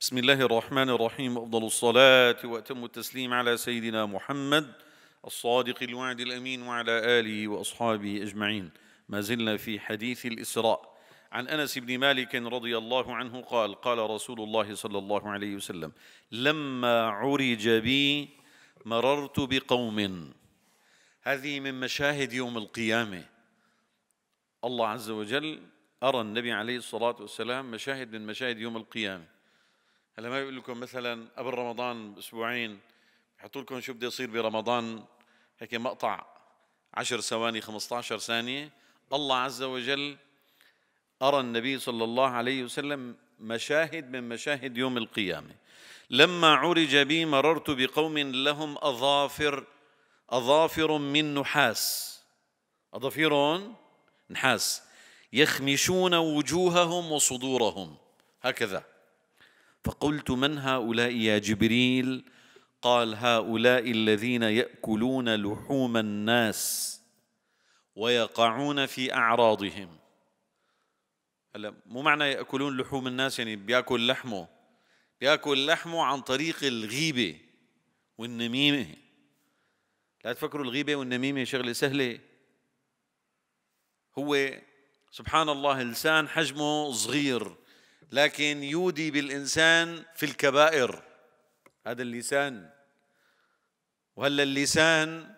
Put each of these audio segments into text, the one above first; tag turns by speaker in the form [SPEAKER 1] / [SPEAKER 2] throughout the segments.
[SPEAKER 1] بسم الله الرحمن الرحيم أفضل الصلاة وأتم التسليم على سيدنا محمد الصادق الوعد الأمين وعلى آله وأصحابه أجمعين ما زلنا في حديث الإسراء عن أنس بن مالك رضي الله عنه قال قال رسول الله صلى الله عليه وسلم لما عرج بي مررت بقوم هذه من مشاهد يوم القيامة الله عز وجل أرى النبي عليه الصلاة والسلام مشاهد من مشاهد يوم القيامة هلا ما بيقول لكم مثلا قبل رمضان باسبوعين بحطوا لكم شو بده يصير برمضان هيك مقطع 10 ثواني 15 ثانيه الله عز وجل أرى النبي صلى الله عليه وسلم مشاهد من مشاهد يوم القيامة لما عرج بي مررت بقوم لهم أظافر أظافر من نحاس أظافير نحاس يخمشون وجوههم وصدورهم هكذا فقلت من هؤلاء يا جبريل قال هؤلاء الذين ياكلون لحوم الناس ويقعون في اعراضهم هلا مو معنى ياكلون لحوم الناس يعني بياكل لحمه بياكل لحمه عن طريق الغيبه والنميمه لا تفكروا الغيبه والنميمه شغله سهله هو سبحان الله لسان حجمه صغير لكن يودي بالإنسان في الكبائر هذا اللسان وهلا اللسان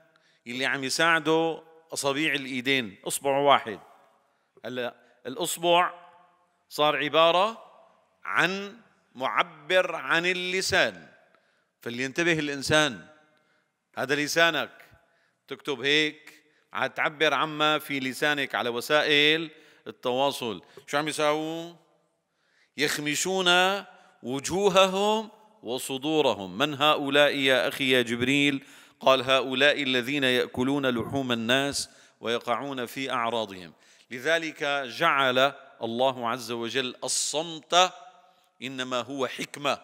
[SPEAKER 1] اللي عم يساعده أصابيع الإيدين إصبع واحد هلا الإصبع صار عبارة عن معبر عن اللسان فلينتبه الإنسان هذا لسانك تكتب هيك عتعبر عما في لسانك على وسائل التواصل شو عم يساووا يخمشون وجوههم وصدورهم من هؤلاء يا أخي يا جبريل قال هؤلاء الذين يأكلون لحوم الناس ويقعون في أعراضهم لذلك جعل الله عز وجل الصمت إنما هو حكمة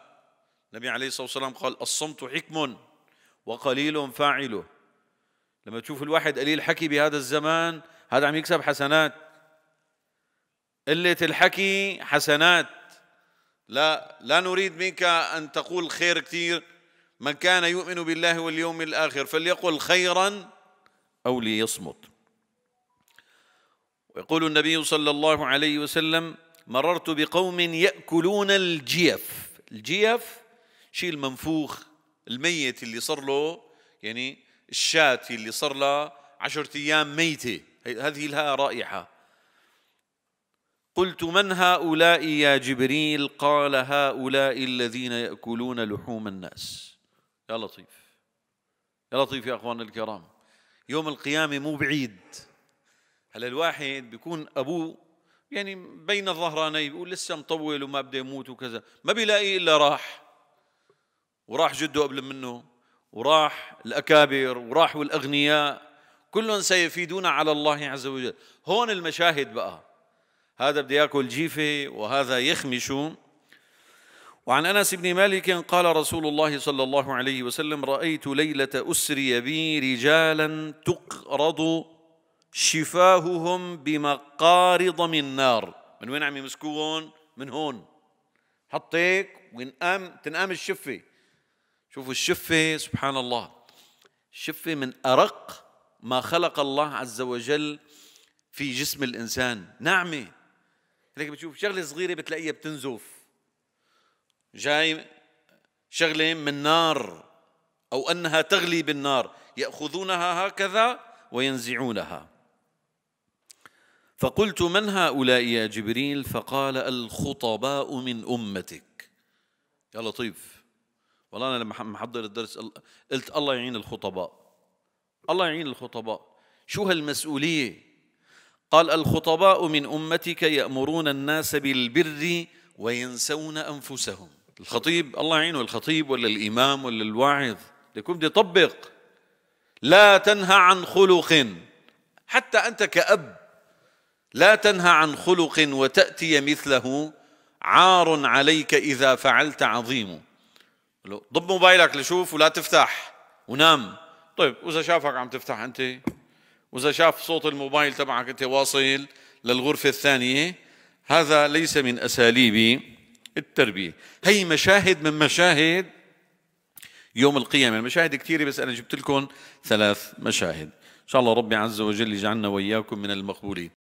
[SPEAKER 1] النبي عليه الصلاة والسلام قال الصمت حكم وقليل فاعله لما تشوف الواحد قليل حكي بهذا الزمان هذا عم يكسب حسنات قلة الحكي حسنات لا لا نريد منك أن تقول خير كثير من كان يؤمن بالله واليوم الآخر فليقل خيرا أو ليصمت ويقول النبي صلى الله عليه وسلم مررت بقوم يأكلون الجيف الجيف شيء المنفوخ الميت اللي صار له يعني الشاة اللي صار لها عشرة أيام ميتة هذه لها رائحة قلت من هؤلاء يا جبريل قال هؤلاء الذين ياكلون لحوم الناس يا لطيف يا لطيف يا اخواننا الكرام يوم القيامه مو بعيد هلا الواحد بيكون ابوه يعني بين الظهراني بيقول لسه مطول وما بده يموت وكذا ما بيلاقي الا راح وراح جده قبل منه وراح الاكابر وراح والاغنياء كلهم سيفيدون على الله عز وجل هون المشاهد بقى هذا بده ياكل جيفه وهذا يخمش وعن انس بن مالك قال رسول الله صلى الله عليه وسلم رايت ليله اسري بي رجالا تقرض شفاههم بمقارض من نار من وين عم يمسكوهم من هون حطيك وينقام تنقام الشفه شوفوا الشفه سبحان الله الشفه من ارق ما خلق الله عز وجل في جسم الانسان نعمه لك بتشوف شغله صغيره بتلاقيها بتنزف جاي شغله من نار او انها تغلي بالنار ياخذونها هكذا وينزعونها فقلت من هؤلاء يا جبريل فقال الخطباء من امتك يا لطيف والله انا لما محضر الدرس قلت الله يعين الخطباء الله يعين الخطباء شو هالمسؤوليه قال الخطباء من امتك يامرون الناس بالبر وينسون انفسهم الخطيب الله يعينه الخطيب ولا الامام ولا الواعظ يكون بده يطبق لا تنهى عن خلق حتى انت كاب لا تنهى عن خلق وتاتي مثله عار عليك اذا فعلت عظيم ضب موبايلك لشوف ولا تفتح ونام طيب واذا شافك عم تفتح انت واذا شاف صوت الموبايل تبعك انت واصل للغرفه الثانيه هذا ليس من اساليب التربيه هي مشاهد من مشاهد يوم القيامه المشاهد كثيره بس انا جبت لكم ثلاث مشاهد ان شاء الله ربي عز وجل يجعلنا واياكم من المقبولين